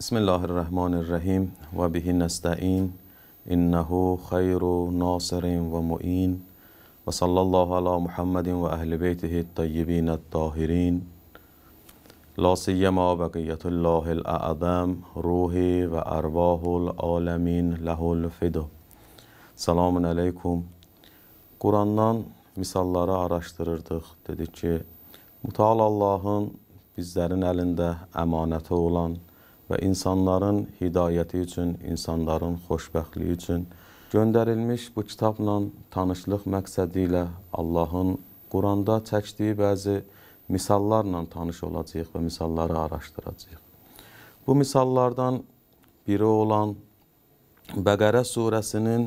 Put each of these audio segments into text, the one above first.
بسم الله الرحمن الرحيم وبه نستعين إنه خير ناصر ومؤين وصلى الله على محمد وأهل بيته الطيبين الطاهرين لا سيما بقية الله الأعظم روحي وأرواح العالمين له الفدا سلام عليكم Kur'an'dan misalları araşdırırdıq. Dedik ki, Mutal Allahın bizlərin əlində əmanəti olan və insanların hidayəti üçün, insanların xoşbəxtliyi üçün göndərilmiş bu kitabla tanışlıq məqsədi ilə Allahın Quranda çəkdiyi bəzi misallarla tanış olacağıq və misalları araşdıracağıq. Bu misallardan biri olan Bəqərə surəsinin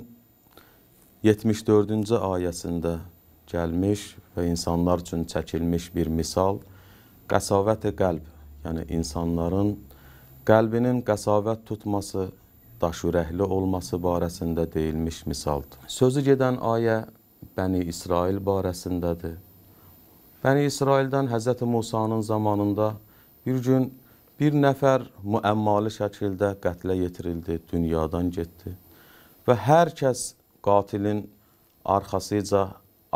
74-cü ayəsində gəlmiş və insanlar üçün çəkilmiş bir misal qəsavət-i qəlb, yəni insanların Qəlbinin qəsavət tutması, daşürəkli olması barəsində deyilmiş misaldır. Sözü gedən ayə Bəni İsrail barəsindədir. Bəni İsraildən Həzrəti Musanın zamanında bir gün bir nəfər müəmmalı şəkildə qətlə yetirildi, dünyadan getdi. Və hər kəs qatilin arxasıca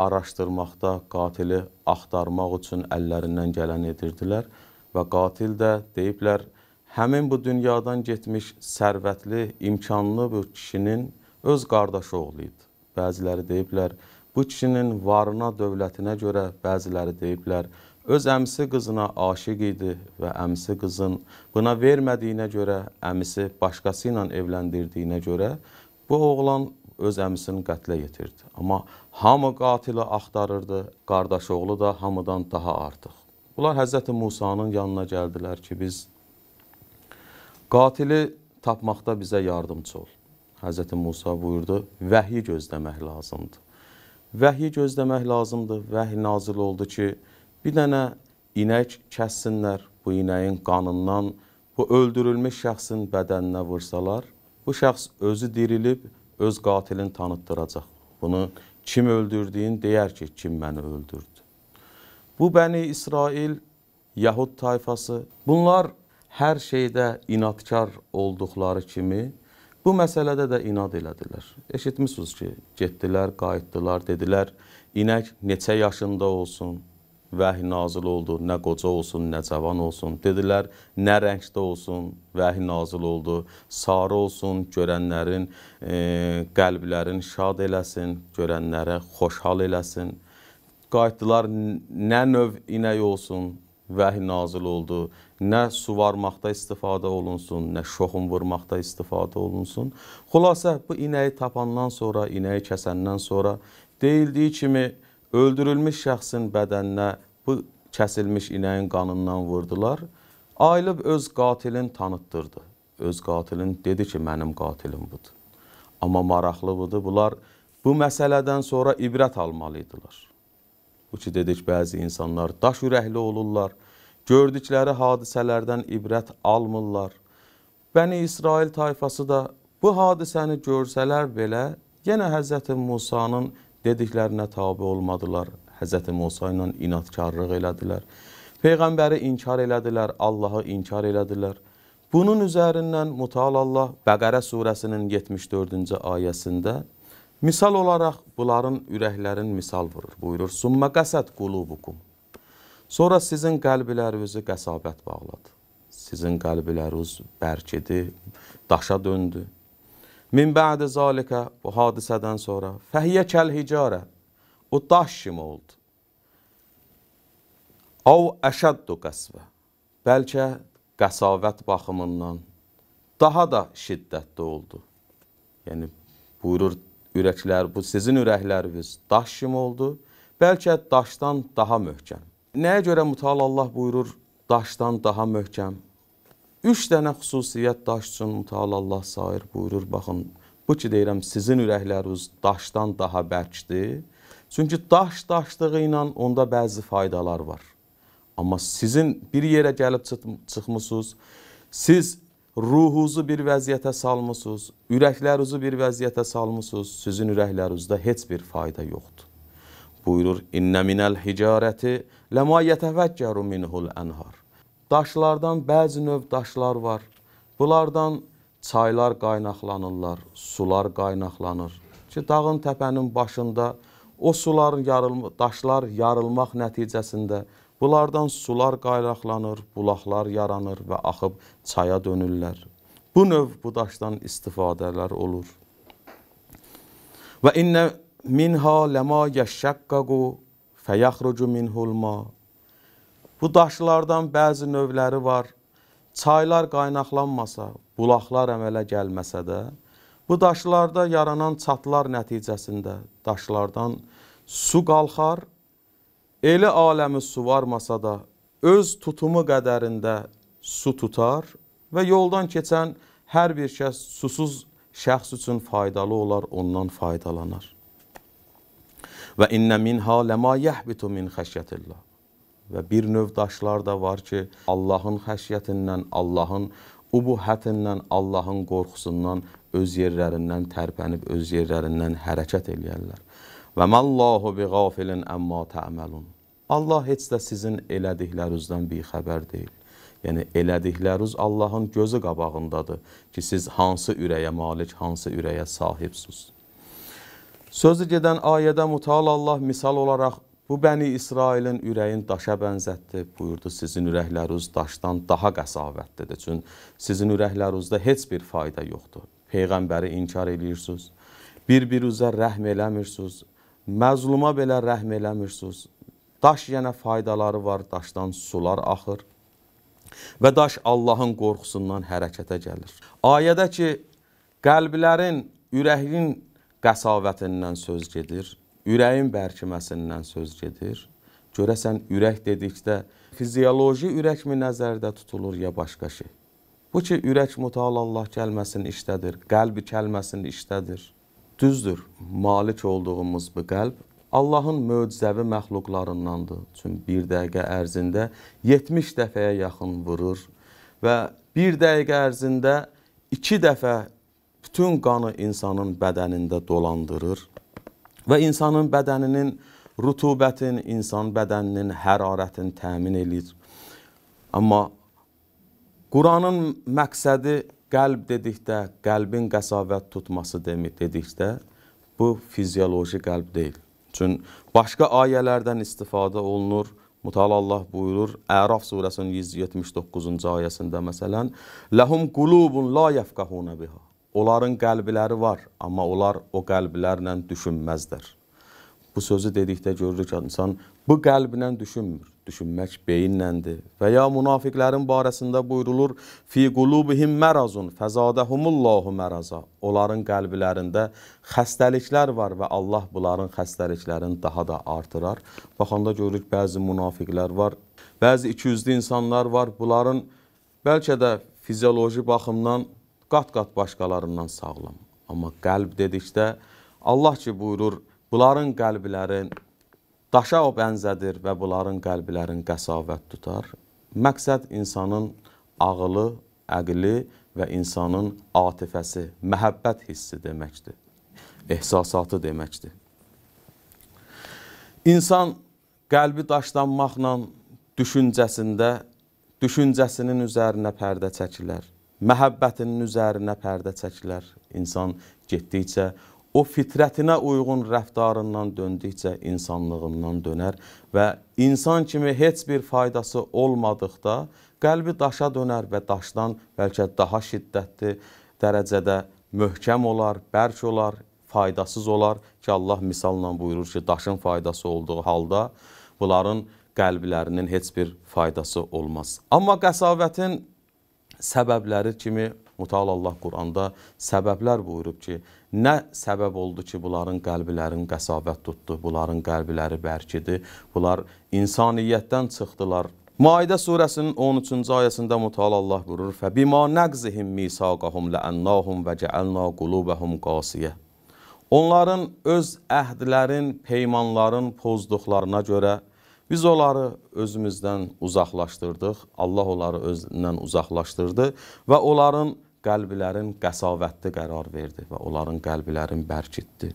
araşdırmaqda, qatili axtarmaq üçün əllərindən gələn edirdilər və qatil də deyiblər, həmin bu dünyadan getmiş sərvətli, imkanlı bu kişinin öz qardaşı oğlu idi. Bəziləri deyiblər, bu kişinin varına, dövlətinə görə bəziləri deyiblər, öz əmsi qızına aşiq idi və əmsi qızın buna vermədiyinə görə, əmisi başqası ilə evləndirdiyinə görə bu oğlan öz əmsini qətlə yetirdi. Amma hamı qatili axtarırdı, qardaş oğlu da hamıdan daha artıq. Bunlar Həzrəti Musanın yanına gəldilər ki, biz Qatili tapmaqda bizə yardımcı ol. Həzrəti Musa buyurdu, vəhi gözləmək lazımdır. Vəhi gözləmək lazımdır. Vəhi nazil oldu ki, bir dənə inək kəssinlər, bu inəyin qanından bu öldürülmüş şəxsin bədəninə vursalar, bu şəxs özü dirilib öz qatilini tanıtdıracaq. Bunu kim öldürdüyün deyər ki, kim məni öldürdü. Bu bəni İsrail, Yahud tayfası, bunlar hər şeydə inadkar olduqları kimi bu məsələdə də inad elədilər. Eşitmisiniz ki, getdilər, qayıtdılar, dedilər, inək neçə yaşında olsun, vəhi nazil oldu, nə qoca olsun, nə cavan olsun. Dedilər, nə rəngdə olsun, vəhi nazil oldu, sarı olsun, görənlərin, e, qəlblərin şad eləsin, görənlərə xoşhal eləsin. Qayıtdılar, nə növ inək olsun, vəhi nazil oldu. Nə suvarmaqda istifadə olunsun, nə şoxun vurmaqda istifadə olunsun. Xülasə bu inəyi tapandan sonra, inəyi kəsəndən sonra deyildiyi kimi öldürülmüş şəxsin bədəninə bu kəsilmiş inəyin qanından vurdular. Ayılıb öz qatilin tanıtdırdı. Öz qatilin dedi ki, mənim qatilim budur. Amma maraqlı budur, bunlar bu məsələdən sonra ibrət almalı idilər. Bu ki dedik bəzi insanlar daş ürəkli olurlar. Gördükləri hadisələrdən ibrət almırlar. Bəni İsrail tayfası da bu hadisəni görsələr belə yenə Həzrəti Musanın dediklərinə tabe olmadılar. Həzrəti Musa ilə inadkarlıq elədilər. Peyğəmbəri inkar elədilər, Allahı inkar elədilər. Bunun üzərindən Mutal Allah Bəqərə surəsinin 74-cü ayəsində Misal olaraq bunların ürəklərin misal vurur. Buyurur: "Summa qasat qulubukum." Sonra sizin qəlblərinizi qəsabət bağladı. Sizin qəlbləriniz bərkidi, daşa döndü. Min ba'd zalika bu hadisədən sonra fəhiyə kəl hicara. O daş kimi oldu. Av əşəddu qəsvə. Bəlkə qəsavət baxımından daha da şiddətli oldu. Yəni buyurur ürəklər, bu sizin ürəkləriniz daş kimi oldu, bəlkə daşdan daha möhkəm. Nəyə görə mütəal Allah buyurur, daşdan daha möhkəm? Üç dənə xüsusiyyət daş üçün mütəal Allah sair buyurur, baxın, bu ki deyirəm, sizin ürəkləriniz daşdan daha bərkdir. Çünki daş daşdığı ilə onda bəzi faydalar var. Amma sizin bir yerə gəlib çıxmısınız, siz ruhunuzu bir vəziyyətə salmısınız, ürəklərinizi bir vəziyyətə salmısınız, sizin ürəklərinizdə heç bir fayda yoxdur. Buyurur, İnnə minəl hicarəti ləmə yətəvəkkəru minhul ənhar. Daşlardan bəzi növ daşlar var. Bunlardan çaylar qaynaqlanırlar, sular qaynaqlanır ki, dağın təpənin başında daşlar, O sular yarılma, daşlar yarılmaq nəticəsində bunlardan sular qayraqlanır, bulaqlar yaranır və axıb çaya dönürlər. Bu növ bu daşdan istifadələr olur. Və innə minha ləma yəşşəqqaqu fəyəxrucu minhulma. Bu daşlardan bəzi növləri var. Çaylar qaynaqlanmasa, bulaqlar əmələ gəlməsə də, Bu daşlarda yaranan çatlar nəticəsində daşlardan su qalxar, elə aləmi su varmasa da öz tutumu qədərində su tutar və yoldan keçən hər bir şəxs susuz şəxs üçün faydalı olar, ondan faydalanar. Və innə minha ləma yəhbitu min xəşyətillah. Və bir növ daşlar da var ki, Allahın xəşyətindən, Allahın ubuhətindən, Allahın qorxusundan öz yerlərindən tərpənib, öz yerlərindən hərəkət eləyərlər. Və məllahu bi qafilin əmma təəməlun. Allah heç də sizin elədiklərinizdən bixəbər deyil. Yəni, elədikləriniz Allahın gözü qabağındadır ki, siz hansı ürəyə malik, hansı ürəyə sahibsiniz. Sözü gedən ayədə mütal Allah misal olaraq Bu bəni İsrailin ürəyin daşa bənzətdi. Buyurdu, sizin ürəkləriniz daşdan daha qəsavətlidir. Çünki sizin ürəklərinizdə heç bir fayda yoxdur. Peyğəmbəri inkar edirsiniz. Bir-birinizə rəhm eləmirsiniz. Məzluma belə rəhm eləmirsiniz. Daş yenə faydaları var, daşdan sular axır. Və daş Allahın qorxusundan hərəkətə gəlir. Ayədə ki, qəlblərin, ürəyin qəsamətindən söz gedir, ürəyin bərkiməsindən söz gedir. Görəsən ürək dedikdə fizioloji ürək mi nəzərdə tutulur ya başqa şey? Bu ki, ürək mütəallallah kəlməsinin işdədir, qəlbi kəlməsinin işdədir. Düzdür, malik olduğumuz bu qəlb Allahın möcüzəvi məxluqlarındandır. Çünki bir dəqiqə ərzində 70 dəfəyə yaxın vurur və bir dəqiqə ərzində 2 dəfə bütün qanı insanın bədənində dolandırır və insanın bədəninin rutubətin, insan bədəninin hərarətini təmin edir. Amma Quranın məqsədi qəlb dedikdə, qəlbin qəsavət tutması demir dedikdə, bu fizioloji qəlb deyil. Çün başqa ayələrdən istifadə olunur. Mütəala Allah buyurur Əraf surəsinin 179-cu ayəsində məsələn: "Lahum qulubun la yafqahuna biha." Onların qəlbləri var, amma onlar o qəlblərlə düşünməzdir. Bu sözü dedikdə görürük insan bu qəlblə düşünmür düşünmək beyinləndir. Və ya münafiqlərin barəsində buyurulur, fi qulubihim mərazun, fəzadəhumullahu məraza. Onların qəlblərində xəstəliklər var və Allah bunların xəstəliklərini daha da artırar. Baxanda görürük, bəzi münafiqlər var, bəzi ikiyüzlü insanlar var, bunların bəlkə də fizioloji baxımdan qat-qat başqalarından sağlam. Amma qəlb dedikdə, Allah ki buyurur, bunların qəlblərin Daşa o bənzədir və bunların qəlblərin qəsavət tutar. Məqsəd insanın ağılı, əqli və insanın atifəsi, məhəbbət hissi deməkdir. Ehsasatı deməkdir. İnsan qəlbi daşlanmaqla düşüncəsində, düşüncəsinin üzərinə pərdə çəkilər. Məhəbbətinin üzərinə pərdə çəkilər. İnsan getdikcə o fitrətinə uyğun rəftarından döndükcə insanlığından dönər və insan kimi heç bir faydası olmadıqda qəlbi daşa dönər və daşdan bəlkə daha şiddətli dərəcədə möhkəm olar, bərk olar, faydasız olar ki, Allah misalla buyurur ki, daşın faydası olduğu halda bunların qəlblərinin heç bir faydası olmaz. Amma qəsavətin səbəbləri kimi Mütəal Allah Quranda səbəblər buyurub ki, nə səbəb oldu ki, bunların qəlbilərin qəsavət tutdu, bunların qəlbiləri bərkidi, bunlar insaniyyətdən çıxdılar. Maidə surəsinin 13-cü ayəsində Mütəal Allah buyurur: "Fəbima nəqzihim misaqahum la'annahum və ca'alna qulubahum qasiyə." Onların öz əhdlərin, peymanların pozduqlarına görə Biz onları özümüzdən uzaqlaşdırdıq, Allah onları özündən uzaqlaşdırdı və onların qəlblərin qəsavətli qərar verdi və onların qəlblərin bərkitdi.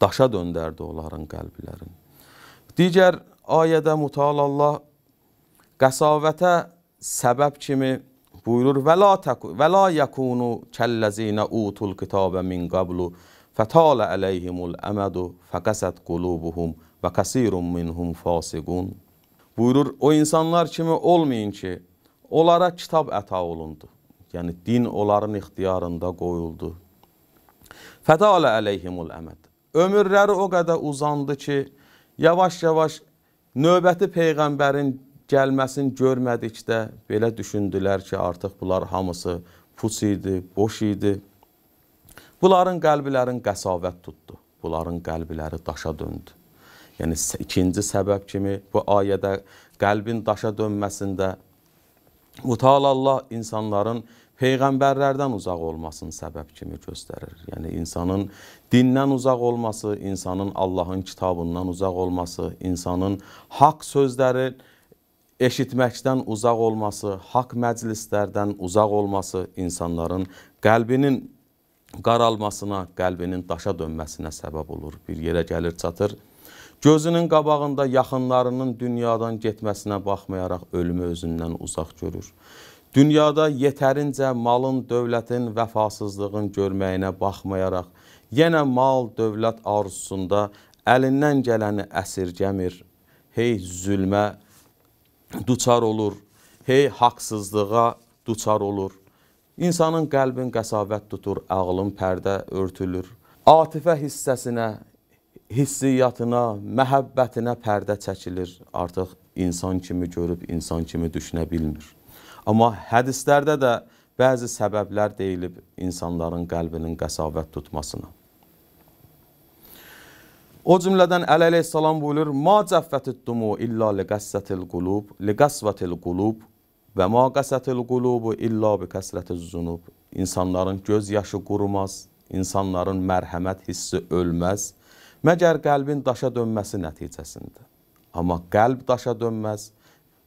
Daşa döndərdi onların qəlblərin. Digər ayədə mütəal Allah qəsavətə səbəb kimi buyurur və la təku və la yakunu kəllezina utul kitaba min qablu fətala alayhimul amadu faqasat qulubuhum və kasirun minhum fasiqun. Buyurur, o insanlar kimi olmayın ki, onlara kitab əta olundu. Yəni, din onların ixtiyarında qoyuldu. Fədalə əleyhimul əməd. Ömürləri o qədər uzandı ki, yavaş-yavaş növbəti Peyğəmbərin gəlməsini görmədikdə belə düşündülər ki, artıq bunlar hamısı puç idi, boş idi. Bunların qəlbilərin qəsavət tutdu, bunların qəlbiləri daşa döndü. Yəni ikinci səbəb kimi bu ayədə qəlbin daşa dönməsində mutalallah insanların peyğəmbərlərdən uzaq olmasını səbəb kimi göstərir. Yəni insanın dindən uzaq olması, insanın Allahın kitabından uzaq olması, insanın haqq sözləri eşitməkdən uzaq olması, haqq məclislərdən uzaq olması insanların qəlbinin qaralmasına, qəlbinin daşa dönməsinə səbəb olur. Bir yerə gəlir çatır. Gözünün qabağında yaxınlarının dünyadan getməsinə baxmayaraq ölümü özündən uzaq görür. Dünyada yetərincə malın, dövlətin, vəfasızlığın görməyinə baxmayaraq, yenə mal, dövlət arzusunda əlindən gələni əsirgəmir. Hey zülmə duçar olur, hey haqsızlığa duçar olur. İnsanın qəlbin qəsavət tutur, ağlın pərdə örtülür. Atifə hissəsinə, hissiyyatına, məhəbbətinə pərdə çəkilir. Artıq insan kimi görüb, insan kimi düşünə bilmir. Amma hədislərdə də bəzi səbəblər deyilib insanların qəlbinin qəsavət tutmasına. O cümlədən Əli əleyhissalam buyurur: "Ma cəffətid dumu illa liqassatil qulub, liqasvatil qulub və ma qasatil qulubu illa bi kasratiz zunub." İnsanların göz yaşı qurumaz, insanların mərhəmət hissi ölməz Məgər qəlbin daşa dönməsi nəticəsində. Amma qəlb daşa dönməz,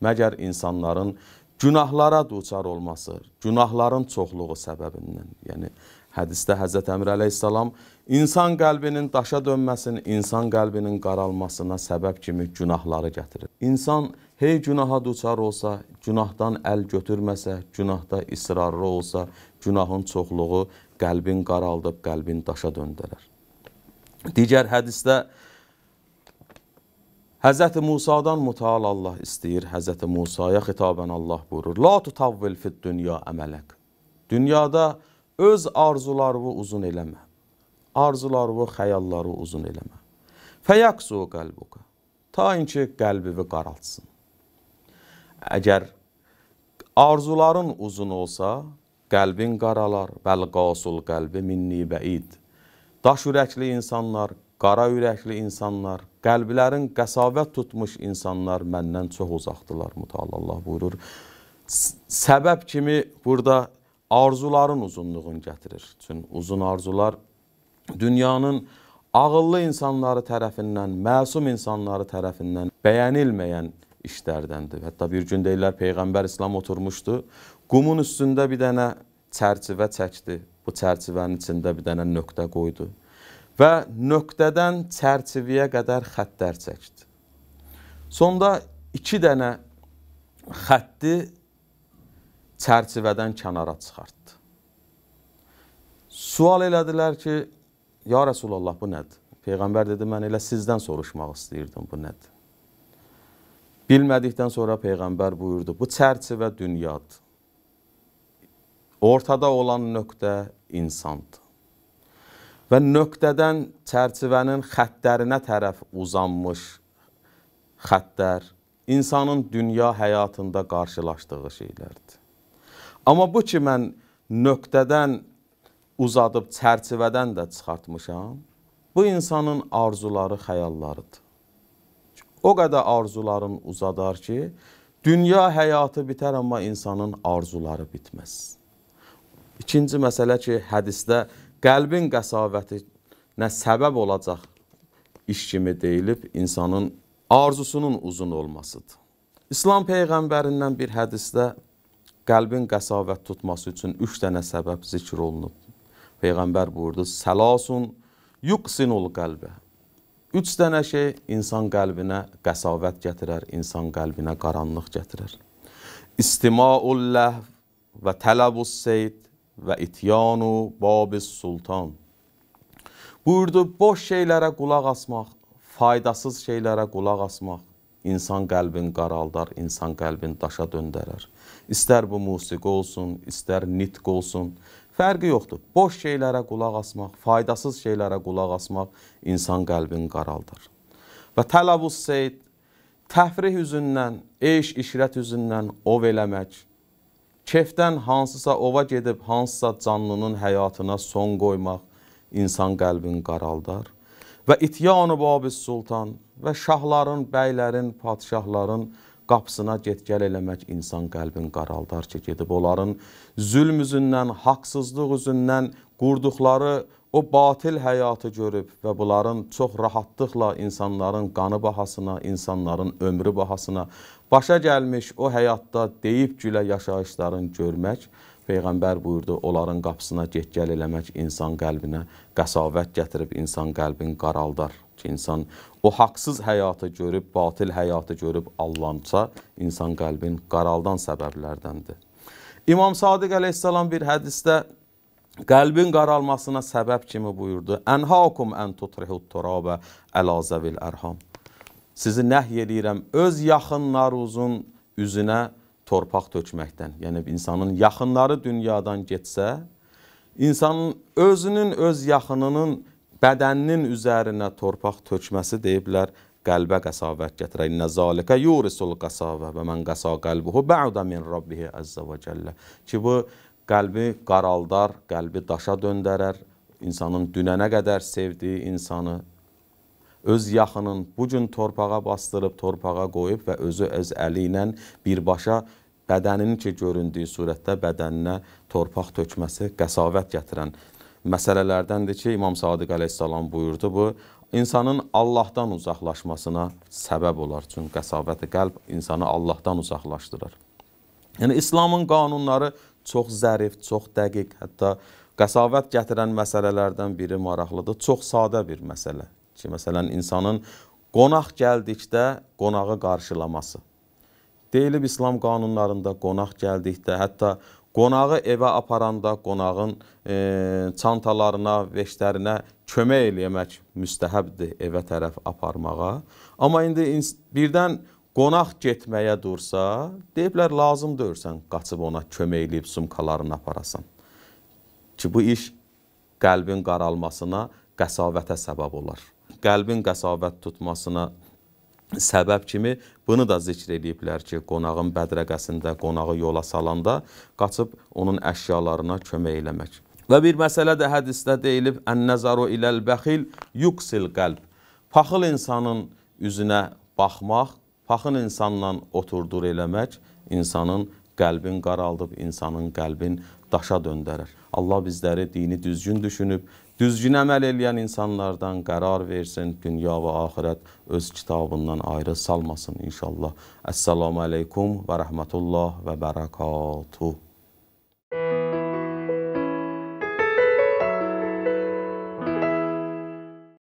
məgər insanların günahlara duçar olması, günahların çoxluğu səbəbindən. Yəni, hədistə Həzrət Əmr əleyhissalam insan qəlbinin daşa dönməsini, insan qəlbinin qaralmasına səbəb kimi günahları gətirir. İnsan hey günaha duçar olsa, günahdan əl götürməsə, günahda israrlı olsa, günahın çoxluğu qəlbin qaraldıb, qəlbin daşa döndürər. Digər hədisdə Həzrəti Musadan mütəal Allah istəyir. Həzrəti Musaya xitabən Allah buyurur. La tutavvil fid dünya əmələk. Dünyada öz arzularını uzun eləmə. Arzularını, xəyalları uzun eləmə. Fəyaksu qəlbuqa. Ta inki qəlbivi qaraltsın. Əgər arzuların uzun olsa, qəlbin qaralar. Bəl qasul qəlbi minni bəid daş ürəkli insanlar, qara ürəkli insanlar, qəlblərin qəsavət tutmuş insanlar məndən çox uzaqdılar, mütəala Allah buyurur. Səbəb kimi burada arzuların uzunluğunu gətirir. Çünki uzun arzular dünyanın ağıllı insanları tərəfindən, məsum insanları tərəfindən bəyənilməyən işlərdəndir. Hətta bir gün deyirlər Peyğəmbər İslam oturmuşdu, qumun üstündə bir dənə çərçivə çəkdi bu çərçivənin içində bir dənə nöqtə qoydu və nöqtədən çərçivəyə qədər xəttlər çəkdi. Sonda 2 dənə xətti çərçivədən kənara çıxartdı. Sual elədilər ki, ya Rəsulullah bu nədir? Peyğəmbər dedi, mən elə sizdən soruşmaq istəyirdim, bu nədir? Bilmədikdən sonra Peyğəmbər buyurdu, bu çərçivə dünyadır. Ortada olan nöqtə insandır. Və nöqtədən çərçivənin xəttlərinə tərəf uzanmış xəttlər insanın dünya həyatında qarşılaşdığı şeylərdir. Amma bu ki mən nöqtədən uzadıb çərçivədən də çıxartmışam, bu insanın arzuları, xəyallarıdır. O qədər arzuların uzadar ki, dünya həyatı bitər, amma insanın arzuları bitməz. İkinci məsələ ki, hədisdə qəlbin qəsabətinə səbəb olacaq iş kimi deyilib insanın arzusunun uzun olmasıdır. İslam Peyğəmbərindən bir hədisdə qəlbin qəsavət tutması üçün üç dənə səbəb zikr olunub. Peyğəmbər buyurdu, səlasun yuqsinul qəlbə. Üç dənə şey insan qəlbinə qəsavət gətirər, insan qəlbinə qaranlıq gətirər. İstimaul ləhv və tələbus seyd, və ityanu babis sultan. Buyurdu, boş şeylərə qulaq asmaq, faydasız şeylərə qulaq asmaq, insan qəlbin qaraldar, insan qəlbin daşa döndərər. İstər bu musiqi olsun, istər nitq olsun, fərqi yoxdur. Boş şeylərə qulaq asmaq, faydasız şeylərə qulaq asmaq insan qəlbin qaraldır. Və tələbus seyd, təfrih üzündən, eş, işrət üzündən ov eləmək, kefdən hansısa ova gedib hansısa canlının həyatına son qoymaq insan qəlbini qaraldar. Və ityanı babis sultan və şahların, bəylərin, padişahların qapısına get-gəl eləmək insan qəlbini qaraldar ki, gedib onların zülm üzündən, haqsızlıq üzündən qurduqları o batil həyatı görüb və bunların çox rahatlıqla insanların qanı bahasına, insanların ömrü bahasına, Başa gəlmiş o həyatda deyib gülə yaşayışların görmək, Peyğəmbər buyurdu, onların qapısına get-gəl eləmək insan qəlbinə qəsavət gətirib, insan qəlbin qaraldar ki, insan o haqsız həyatı görüb, batil həyatı görüb allansa, insan qəlbin qaraldan səbəblərdəndir. İmam Sadiq əleyhissalam bir hədisdə qəlbin qaralmasına səbəb kimi buyurdu, Ənhaukum ən tutrihut turabə əla zəvil ərham sizi nəhy edirəm öz yaxınlarınızın üzünə torpaq tökməkdən. Yəni insanın yaxınları dünyadan getsə, insanın özünün öz yaxınının bədəninin üzərinə torpaq tökməsi deyiblər qəlbə qəsavət gətirə. İnnə zalikə yurisul qəsavə və mən qəsa qəlbuhu bə'uda min rabbihi əzzə və cəllə. Ki bu qəlbi qaraldar, qəlbi daşa döndərər, insanın dünənə qədər sevdiyi insanı öz yaxının bu gün torpağa bastırıb, torpağa qoyub və özü öz əli ilə birbaşa bədəninin ki, göründüyü surətdə bədəninə torpaq tökməsi qəsavət gətirən məsələlərdəndir ki, İmam Sadiq əleyhissalam buyurdu bu, insanın Allahdan uzaqlaşmasına səbəb olar. Çünki qəsavəti qəlb insanı Allahdan uzaqlaşdırır. Yəni, İslamın qanunları çox zərif, çox dəqiq, hətta qəsavət gətirən məsələlərdən biri maraqlıdır. Çox sadə bir məsələ ki, məsələn, insanın qonaq gəldikdə qonağı qarşılaması. Deyilib İslam qanunlarında qonaq gəldikdə, hətta qonağı evə aparanda qonağın e, çantalarına, veşlərinə kömək eləmək müstəhəbdir evə tərəf aparmağa. Amma indi birdən qonaq getməyə dursa, deyiblər lazım dörsən qaçıb ona kömək eləyib sumkalarını aparasan. Ki bu iş qəlbin qaralmasına, qəsavətə səbəb olar qəlbin qəsavət tutmasına səbəb kimi bunu da zikr ediblər ki, qonağın bədrəqəsində qonağı yola salanda qaçıb onun əşyalarına kömək eləmək. Və bir məsələ də hədisdə deyilib, "Ən-nəzaru iləl-bəxil yuksil qəlb." Paxıl insanın üzünə baxmaq, paxıl insanla oturdur eləmək insanın qəlbin qaraldıb, insanın qəlbin daşa döndərər. Allah bizləri dini düzgün düşünüb, düzgün əməl eləyən insanlardan qərar versin, dünya və axirət öz kitabından ayrı salmasın inşallah. Əssalamu aleykum və rəhmətullah və bərəkatuh.